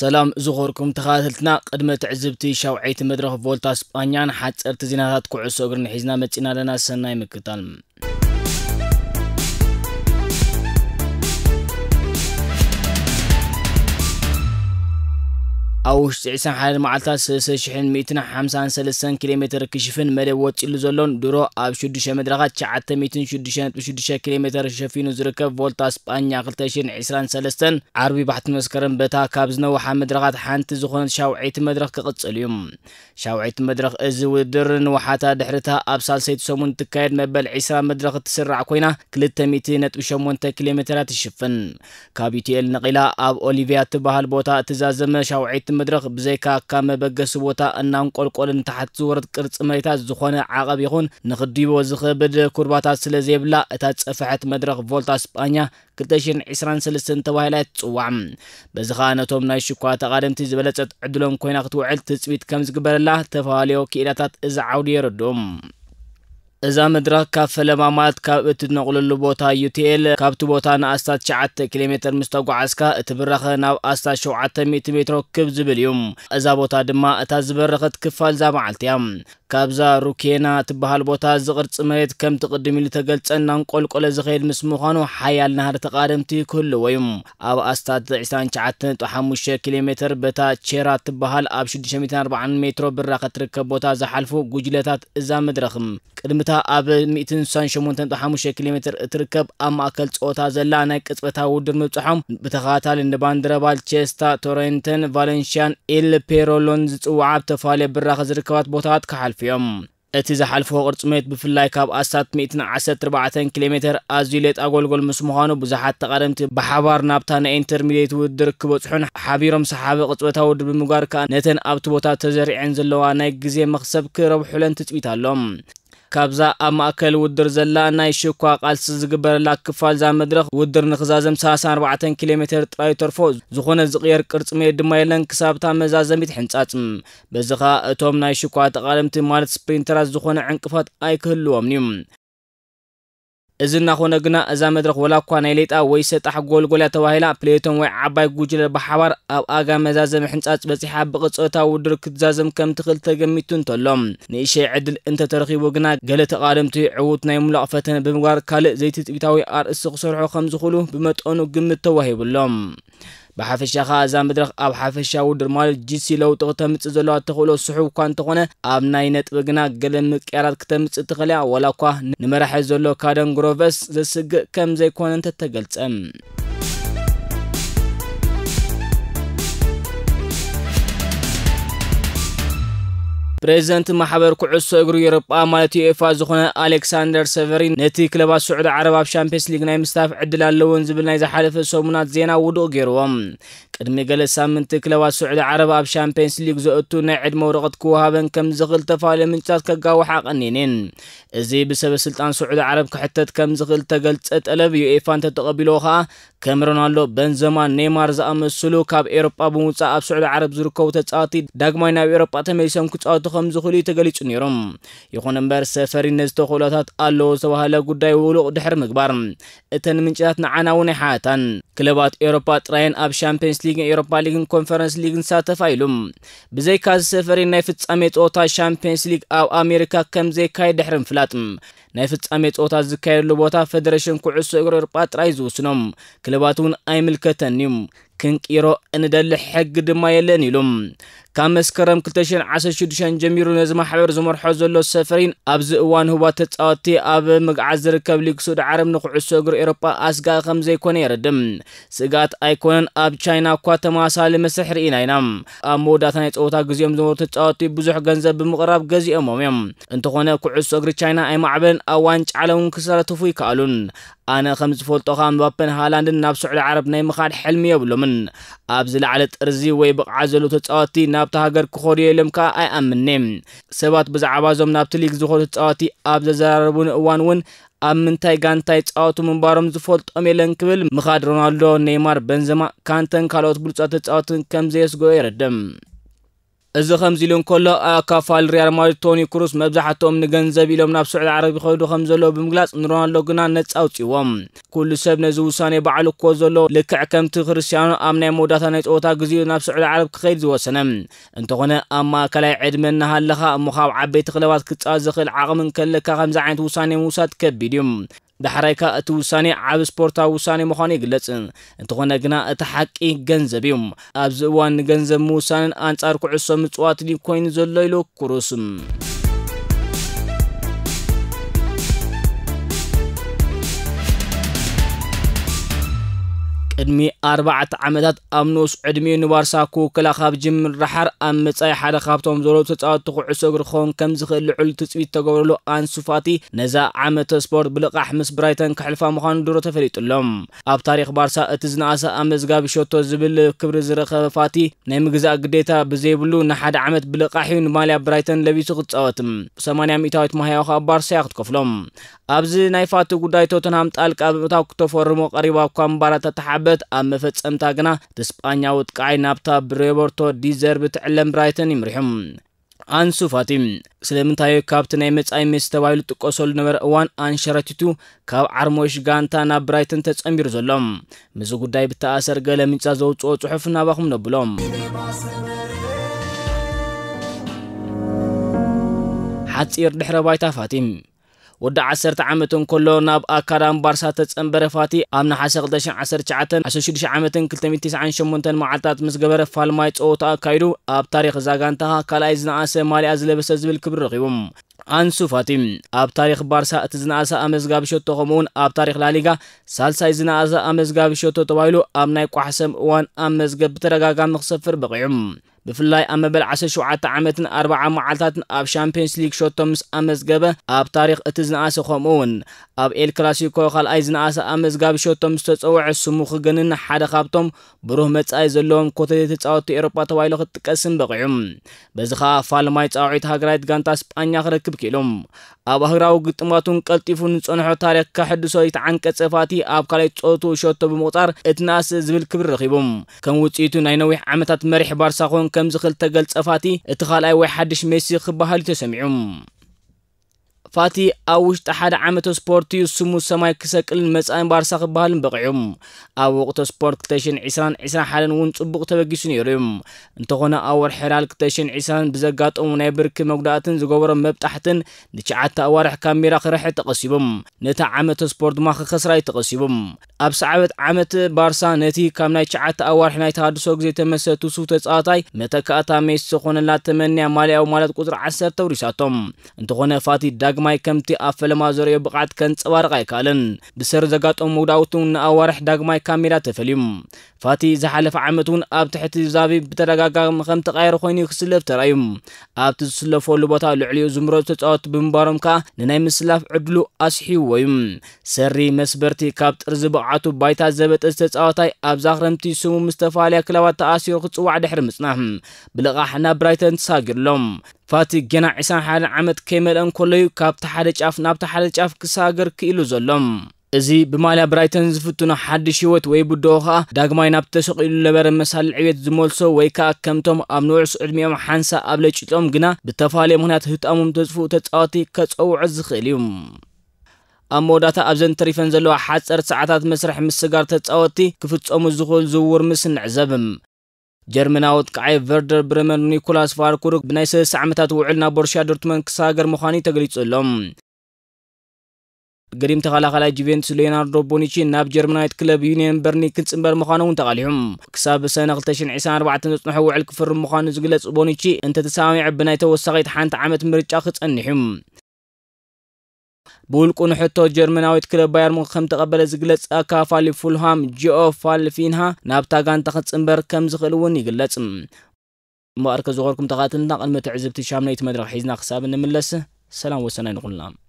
ሰላም ዝኮርኩም ተኸታተልትና ቅድመ ትዕዝብቲ ሻውዐይቲ መድረኽ ቮልታ ስጳኛን ሓፀርቲ ዜናታት ኩዕሶ እግርን ሒዝና መፂና ኣለና ሰናይ ምክታል ኣብ ውሽጢ 21 መዓልትታት 350 ሰለስተን ኪሎ ሜትር ክሽፍን መደብ ወፂሉ ዘሎን ድሮ ኣብ 6 መድረኻት 966 ኪሎ ሜትር ሸፊኑ ዝርከብ ቮልታ ስጳኛ 223 ዓርቢ ባሕቲ መስከረም በታ ካብ ዝነውሓ መድረኻት ሓንቲ ዝኾነት ሻውዒቲ መድረኽ ክቕፅል እዩ ሻውዒቲ መድረኽ እዚ ውድድር ንውሓታ ድሕርታ ኣብ ሳልሰይቲ ሰሙን ትካየድ መበል 20 መድረኽ ትስራዕ ኮይና 200.8 ኪሎ ሜትራት ይሽፍን ካብ ዩቲኤል ነቒላ ኣብ ኦሊቪያ ትበሃል ቦታ እትዛዘመ ሻውዒቲ መድረኽ ብዘይካ ካብ መበገሲ ቦታ እናንቆልቆልን ታሕቲ ዝወረድ ቅርፂ መሬታት ዝኾነ ዓቐብ ይኹን ንኽድይቦ ዝኽብድ ኩርባታት ስለ ዘይብላ እታ ፀፍሐት መድረኽ ቮልታ ስጳኛ 223 ተባሂላ ትፅዋዕ በዚ ከዓ ነቶም ናይ ሽኳ ተቓደምቲ ዝበለፀት ዕድሎም ኮይና ክትውዕል ትፅቢት ከም ዝግበረላ ተፈላለዮ ክኢላታት እዛ ዓውዲ የረድኦም እዛ መድረክ ካብ ፈለማማት ካብ እትነቑለሉ ቦታ ዩቲኤል ካብቲ ቦታ ንኣስታት 9 ኪሎ ሜትር ምስ ተጓዓዝካ እቲ ብረኸ ናብ ኣስታት 700 ሜትሮ ክብ ዝብል እዩ እዛ ቦታ ድማ እታ ዝበረኸት ክፋል ዛ መዓልቲ እያ ካብዛ ሩኬና ትበሃል ቦታ ዝቕርፂ መሬት ከም ትቕድም ኢሉ ተገልፀናን ቆልቆለ ዝኸይድ ምስ ምዃኑ ሓያል ናሃር ተቓደምቲ ክህልዎ እዩ ኣብ ኣስታት 29.5 ኪሎ ሜትር በታ ቼራ ትበሃል ኣብ 640 ሜትሮ ብራ ከትርከብ ቦታ ዝሓልፉ ጉጅለታት እዛ መድረኽም ቅድምታ ኣብ 168.5 ኪሎ ሜትር እትርከብ ኣብ ማእከል ፀወታ ዘላ ናይ ቅፅበታ ውድድር ምብፅሖም ብተኸታታሊ ንባንደረባል ቼስታ ቶሬንተን ቫሌንሽያን ኤል ፔሮሎን ዝፅውዓ ብተፈላለየ ብራኸ ዝርከባት ቦታታት ክሓልፉ ሰልፊ እዮም እቲ ዝሓልፎ ቅርፅሜት ብፍላይ ካብ ኣስታት 114 ኪሎ ሜትር ኣዝዩ ሌጥ ኣጎልጎል ምስ ምዃኑ ብዙሓት ተቐደምቲ ብሓባር ናብታ ናይ ኢንተርሚድት ውድድር ክበፅሑን ሓቢሮም ሰሓቢ ቅፅበታ ውድ ብምግባር ከዓ ነተን ኣብቲ ቦታ ተዘሪዐን ዘለዋ ናይ ግዜ መኽሰብ ክረብሑለን ትፅቢት ኣሎም ካብዛ ኣብ ማእከል ውድር ዘላ ናይ ሽኳ ቃልሲ ዝግበረላ ክፋል ዛ መድረኽ ውድር ንክዛዘም 34 ኪሎ ሜትር ጥራይ ተርፎ ዝኾነ ዝቕየር ቅርፂ ሜድ ድማ የለን ክሳብታ መዛዘሚት ሕንጻጽም በዚ ኸዓ እቶም ናይ ሽኳ ተቓለምቲ ማለት ስፕሪንተራት ዝኾነ ዕንቅፋት ኣይክህልዎምን እዩ ازنا خونه گنا از مدرخ ولاغ کانه لیت آویست احقول گل توهیلا پلیتون و عباي گوچل بحوار آب آگا مزازم حنصات بسیح بقت آتا و درک مزازم کم تخل تجمیتون تلام نیش عدل انت ترخی و گنا گل تقارم توی عوض نیم لعفتنه بمقدار کل زیت بتوی آر استقصر عقام زخلو بمت آنو جمت توهی بلام ብሓፈሻ ከዓ እዛ መድረኽ ኣብ ሓፈሻዊ ድርማል ጂሲ ለውጢ ክተምፅእ ዘለዋ ተኽእሎ ስሑብ እኳ እንተኾነ ኣብ ናይ ነጥቢ ግና ገለ ምቅያራት ክተምፅእ ትኽእል እያ ዋላ እኳ ንመራሒ ዘሎ ካደን ግሮቨስ ዘስግእ ከም ዘይኮነ እንተተገልጸም بريزنت محبر كعصو اقرو يربا مالتي افاز خنا الكساندر سيفرين نتي كلبا سعود عرب شامبيونز ليغ ناي مستاف عدل اللون زبلنا اذا حلف سومنات زينا ودو غيروم سعود ገለ ሳምንቲ ክለባት ስዑድ ዓረብ ኣብ ሻምፒየንስ ሊግ ዘእቱ ናይ ዕድመ ወረቐት ክወሃበን ከም ዝኽእል ተፈላለዩ ምንጫት ከጋውሓ ቀኒንን እዚ ብሰበስልጣን ስዑድ ዓረብ ክሕተት ከም ዝኽእል ተገልጸ ጠለብ ዩኤፋ እንተተቐቢሎ ኸዓ كم رونالدو بنزما نيمار زأمسلو كاب إيروبا بموتسا أب سعود عرب زركو تتعاطي داقماي ناب إيروبا تميسان كتعاطي خمز خلي تقليش نيرم يخون امبار سفري نزتو خلاتات ألو سوهالا قداي ولو دحر مقبار اتن منشات نعانا ونحاتان ክለባት ኤሮፓ ጥራይን ኣብ ሻምፒየንስ ሊግን ኤሮፓ ሊግን ኮንፈረንስ ሊግን ሳተፍ ኢሎም ብዘይካዚ ሰፈሪ ናይ ፍጻሜ ፀወታ ሻምፒየንስ ሊግ ኣብ ኣሜሪካ ከም ዘይካየድ ድሕሪ ምፍላጥ ናይ ፍጻሜ ፀወታ ዝካየደሉ ቦታ ፌደሬሽን ኩዕሶ እግሪ ኤሮፓ ጥራይ ዝውስኖም ክለባት እውን ኣይምልከተን እዩ ክንቂሮ እንደሊ ሕጊ ድማ የለን ኢሉ كان مسكرم كلتشين عسى شدوشان جميرو نزم حبر زمر حوزولو السفرين أبز اوان هوا تتاوتي أب مقعزر كبليك سود عرم نقع السوغر إيروبا أسقا خمزي كوني ردم سقات أي كونن أب چاينا كوا تماسال مسحر إينا ينام أمو داتان يتقوتا قزيوم زمر تتاوتي بزوح غنزب بمغرب غزي أموميم انتقوني كوع السوغر چاينا أي معبن أوانج عالون كسارة توفي كالون أنا خمس فولت أخام بابن هالاند نابسوع العرب نايم خاد حلمي أبلومن أبزل على ترزي ويبق عزلو تتاوتي ናብታ ሃገር ክኸዱ የሎም ከዓ ኣይኣምነ ሰባት ብዛዕባ እዞም ናብቲ ሊግ ዝኸዱ ተፃዋቲ ኣብ ዘዘራርቡን እዋን እውን ኣብ ምንታይ ጋንታይ ፃወቱ ምንባሮም ዝፈልጦም የለን ክብል ምኻድ ሮናልዶ ኔይማር በንዘማ ካንተን ካልኦት ብሉፃት ተፃወትን ከም ዘየስጎ የረድም እዚ ከምዚ ኢሉ እንከሎ ኣካፋል ሪያል ማድሪድ ቶኒ ክሩስ መብዛሕትኦም ንገንዘብ ኢሎም ናብ ስዑድ ዓረቢ ከይዱ ከም ዘለዎ ብምግላጽ ንሮናልዶ ግና ነጻ ኣውፂዎም ኩሉ ሰብ ነዚ ውሳነ በዓሉ እኮ ዘሎ ልክዕ ከምቲ ክርስቲያኖ ኣብ ናይ መወዳእታ ናይ ፀወታ ግዜኡ ናብ ስዑድ ዓረብ ክኸይድ ዝወሰነ እንተኾነ ኣብ ማእከላይ ዕድመ እናሃለኻ እሞ ካብ ዓበይቲ ክለባት ክጻ ዝኽእል ዓቕምን ከለካ ከምዚ ዓይነት ውሳነ ምውሳድ ከቢድ እዩ ዳሕራይ ካ እቲ ውሳኔ ዓብ ስፖርታዊ ውሳኔ ምዃኑ ይግለጽ እንተኾነ ግና እቲ ሓቂ ገንዘብ እዩ ኣብዚ እዋን ንገንዘብ ምውሳንን ኣንጻር ኩዕሶ ምጽዋትን ኮይኑ ዘሎ ኢሉ ኩሩስ ቅድሚ ኣርባዕተ ዓመታት ኣብ ንኡስ ዕድሚኡ ንባርሳ ክውክላ ካብ ጅምር ረሓር ኣብ መጻኢ ሓደ ካብቶም ዘሎ ተጻወቲ ኩዕሶ እግሪ ክኸውን ከም ዝኽእል ልዑል ትፅቢት ተገብረሉ ኣንሱ ፋቲ ነዛ ዓመተ ስፖርት ብልቓሕ ምስ ብራይተን ክሕልፋ ምዃኑ ድሮ ተፈሊጡሎም ኣብ ታሪክ ባርሳ እቲ ዝነኣሰ ኣብ መዝጋቢ ሸቶ ዝብል ክብሪ ዝረኸበ ፋቲ ናይ ምግዛእ ግዴታ ብዘይብሉ ንሓደ ዓመት ብልቓሕ እዩ ንማልያ ብራይተን ለቢሱ ክትጻወትም 80 ሚታዊት ማህያዊ ከዓ ባርሳ እያ ክትከፍሎም ኣብዚ ናይ ፋቲ ጉዳይ ቶተንሃም ጣልቃ ብምእታው ክተፈርሞ ቀሪባ እኳ እምባራ ተተሓበ ሰንበት ኣብ መፈፀምታ ግና ብስጳኛ ውጥቃይ ናብታ ብሬቦርቶ ዲዘርብ ትዕለም ብራይተን ይምርሖም ኣንሱ ፋቲ ስለምንታይ ካብቲ ናይ መጻኢ ሜስ ተባሂሉ ጥቀሰሉ ነበረ እዋን ኣንሸረቲቱ ካብ ዓርሞሽ ጋንታ ናብ ብራይተን ተጸሚሩ ዘሎም ምዝ ጉዳይ ብተኣሰር ገለ ምንጫ ዘውፅኦ ጽሑፍ ናባኹም ነብሎም ሓፂር ድሕረ ባይታ ፋቲም ود عسرت عامتن كله ناب آكاران بارسا تتسنبر فاتي أمن حسق دشن عسر شعتن عسر شدش عامتن كلتمي تسعان شمونتن معطات مسقبر فالمايت أو تأكايدو أب تاريخ زاغانتها كالا إزناس مالي أزلبس زبل كبر رغيوم ኣንሱ ፋቲም ኣብ ታሪክ ባርሳ እቲ ዝነኣሰ ኣመዝጋቢ ሸቶ ከምኡውን ኣብ ታሪክ ላሊጋ ሳልሳይ ዝነኣሰ ኣመዝጋቢ ሸቶ ተባሂሉ ኣብ ናይ ቋሕሰም እዋን ኣብ መዝገብ ብተደጋጋሚ ክሰፍር በቂዑ ብፍላይ ኣብ መበል 17 ዓመትን 40 መዓልታትን ኣብ ሻምፒዮንስ ሊግ ሸቶ ምስ ኣመዝገበ ኣብ ታሪክ እቲ ዝነኣሰ ከምኡውን ኣብ ኤል ክላሲኮ ካልኣይ ዝነኣሰ ኣመዝጋቢ ሸቶ ምስ ተፀውዐ ስሙ ክግንን ሓደ ካብቶም ብሩህ መጻኢ ዘለዎም ኮተሌ ተፃወቲ ኤሮጳ ተባሂሉ ክጥቀስን በቂዑ በዚ ከዓ ፋልማይ ፃውዒት ሃገራዊት ጋንታ ስጳኛ ክረክብ ክኢሎም ኣብ ኣህራዊ ግጥማቱን ቀልጢፉ ንፀንሖ ታሪክ ከሕድሶ ይተዓንቀፀ ፋቲ ኣብ ካልእ ፀወትኡ ሸቶ ብምቁፃር እቲ ነኣሰ ዝብል ክብሪ ረኺቡ ከም ውፅኢቱ ናይ ነዊሕ ዓመታት መሪሕ ባርሳ ኮን كم زخل تقل صفاتي اتخال اي وحدش ميسي خبها لتسمعهم فاتي أوشت أحد عامة سبورتي سمو سماي كسكل مسأن بارسا قبالن بقعم أو وقت سبورت كتاشن عسران عسران حالا ون تبق تبقيسون يرم انتقونا أول حلال كتاشن عسران بزاقات أموناي برك مقداتن زقورا مبتحتن دشعات أوارح كاميرا خرح تقسيبم نتا عامة سبورت ماخ خسراي تقسيبم أب سعبت عامة بارسا نتي كامناي شعات أوارح ناي تهادسو زي تمساتو سو تسعاتاي متكاتا ميس سخونا لا تمنيا مالي أو مالات قدر عسر توريساتهم انتقونا فاتي داق ዳግማይ ከምቲ ኣብ ፈለማ ዘርዮ ብቕዓት ከንፀባርቕ ኣይከኣለን ብሰር ዘጋጠሙ መጉዳእቱ ንኣዋርሕ ዳግማይ ካብ ሜዳ ተፈልዩ ፋቲ ዝሓለፈ ዓመት እውን ኣብ ትሕቲ ዛቢ ብተደጋጋሚ ከም ተቃየረ ኮይኑ ክስለፍ ተራእዩ ኣብቲ ዝስለፈሉ ቦታ ልዕሊኡ ዝምረፁ ተፃወቲ ብምንባሮም ከዓ ንናይ ምስላፍ ዕድሉ ኣስሒብዎ እዩ ሰሪ መስበርቲ ካብ ጥርዚ ብቕዓቱ ባይታ ዘበጠ ዝተፃወታይ ኣብዛ ክረምቲ ስሙ ምስ ዝተፈላለያ ክለባት ተኣሲሩ ክፅዋዕ ድሕሪ ምፅናሕ ብልቓሕ ናብ ብራይተን ተሳጊርሎም فاتي جنا عسان حال عمد كيمل ان کلی كاب حال چاف ناب حال چاف كساقر كيلو زلم. ازي بمالا برايتن زفتونا حد زفت نه حدشیوت داقماي ناب تسوق سقیل لبر مسال عیت زمولسو ویکا کمتم آمنوع سعیم حانسا قبل چیتام جنا بتفاعل مهنات هت آموم تزفو تتعاتي کت او عزخلیم. اما داتا ابزن تريفن زلوا حدس ارتعاتات مسرح مسجار تتعاطی كفتس أمو زخول زور مسن عزبم. ጀርመናዎት ከዓይ ቨርደር ብረመን ኒኮላስ ቫርኩርክ ብናይ 3 ዓመታት ውዕል ናብ ቦርሻ ዶርትመንድ ክሰጋገር ምዃኑ ተገሊጹሎም ገዲም ተኸላኸላይ ጁቬንቱስ ሌናርዶ ቦኒቺ ናብ ጀርመናዊት ክለብ ዩኒየን በርኒ ክንጽንበር ምዃኑ እውን ተቓሊዑ ክሳብ ሰነ 224 ዘጽንሖ ውዕል ክፍርም ምዃኑ ዝግለጽ ቦኒቺ እንተተሰማሚዐ ብናይ ተወሳኺት ሓንቲ ዓመት ምርጫ ክጸኒሑ بولكون حتى جرمناويت كلب بايرن مونخ تقبل زغلص اكافالي فولهام جيو فالفينها نابتا غانتخص امبر كم زخلون يغلص مركز غوركم تقاتلنا قلمة عزبتي شامنا يتمدرخ حيزنا حساب نملس سلام وسنة نقولنا